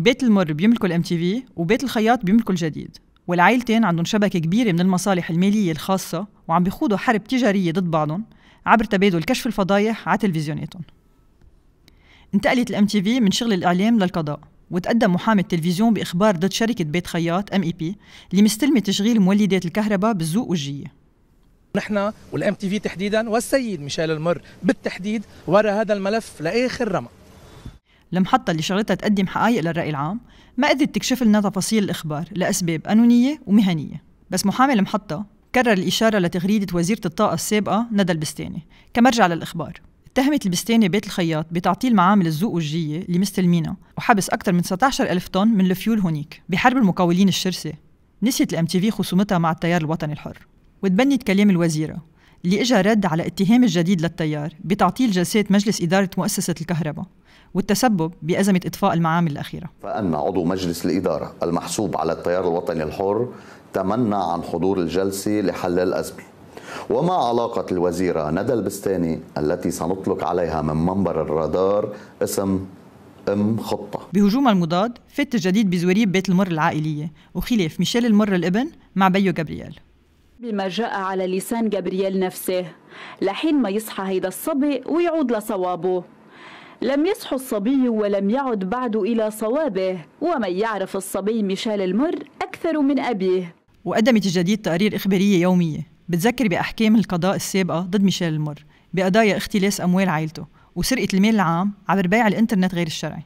بيت المر بيملكوا الام تي في وبيت الخياط بيملكوا الجديد والعائلتين عندهم شبكة كبيرة من المصالح المالية الخاصة وعم بيخوضوا حرب تجارية ضد بعضهم عبر تبادل كشف الفضايح على تلفزيوناتهم انتقلت الام تي في من شغل الإعلام للقضاء وتقدم محامي التلفزيون بإخبار ضد شركة بيت خياط ام اي بي اللي مستلمة تشغيل مولدات الكهرباء بالذوق والجية نحن والام تي في تحديدا والسيد ميشيل المر بالتحديد ورا هذا الملف لاخر رمق المحطة اللي شغلتها تقدم حقائق للرأي العام ما قدرت تكشف لنا تفاصيل الإخبار لأسباب قانونية ومهنية بس محامي المحطة كرر الإشارة لتغريدة وزيرة الطاقة السابقة ندى البستاني كمرجع للإخبار اتهمت البستاني بيت الخياط بتعطيل معامل الزوق والجية اللي مستلمينها وحبس أكثر من 19 ألف طن من الفيول هونيك بحرب المقاولين الشرسة نسيت الام تي في خصومتها مع التيار الوطني الحر وتبنت كلام الوزيرة اللي اجى رد على اتهام الجديد للتيار بتعطيل جلسات مجلس إدارة مؤسسة الكهرباء والتسبب بأزمة إطفاء المعامل الأخيرة فأن عضو مجلس الإدارة المحسوب على التيار الوطني الحر تمنى عن حضور الجلسة لحل الأزمة وما علاقة الوزيرة ندى البستاني التي سنطلق عليها من منبر الرادار اسم أم خطة بهجومها المضاد فت الجديد بزوريب بيت المر العائلية وخلاف ميشيل المر الابن مع بيو جابرييل بما جاء على لسان جابرييل نفسه لحين ما يصحى هيدا الصبي ويعود لصوابه لم يصح الصبي ولم يعد بعد إلى صوابه ومن يعرف الصبي ميشيل المر أكثر من أبيه وقدمت الجديد تقارير إخبارية يومية بتذكر بأحكام القضاء السابقة ضد ميشيل المر بقضايا اختلاس أموال عائلته وسرقة المال العام عبر بيع الإنترنت غير الشرعي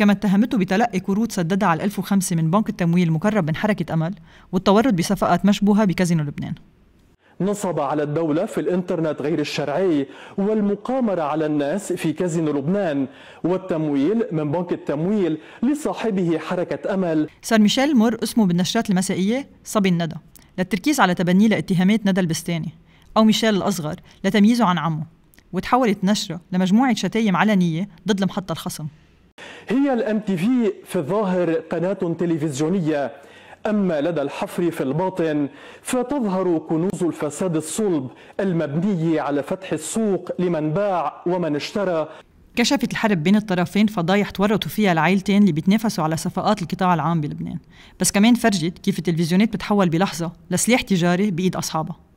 كما اتهمته بتلقي قروض سددها على 1005 من بنك التمويل المقرب من حركة أمل والتورط بصفقات مشبوهة بكازينو لبنان نصب على الدولة في الإنترنت غير الشرعي والمقامرة على الناس في كازينو لبنان والتمويل من بنك التمويل لصاحبه حركة أمل صار ميشيل مور اسمه بالنشرات المسائية صبي الندى للتركيز على تبنيه لاتهامات ندى البستاني أو ميشيل الأصغر لتمييزه عن عمه وتحولت نشرة لمجموعة شتايم علنية ضد المحطة الخصم هي الام تي في في الظاهر قناة تلفزيونية أما لدى الحفر في الباطن فتظهر كنوز الفساد الصلب المبني على فتح السوق لمن باع ومن اشترى كشفت الحرب بين الطرفين فضايح تورطوا فيها العائلتين اللي بيتنافسوا على صفقات القطاع العام بلبنان بس كمان فرجت كيف التلفزيونات بتحول بلحظة لسلاح تجاري بإيد أصحابها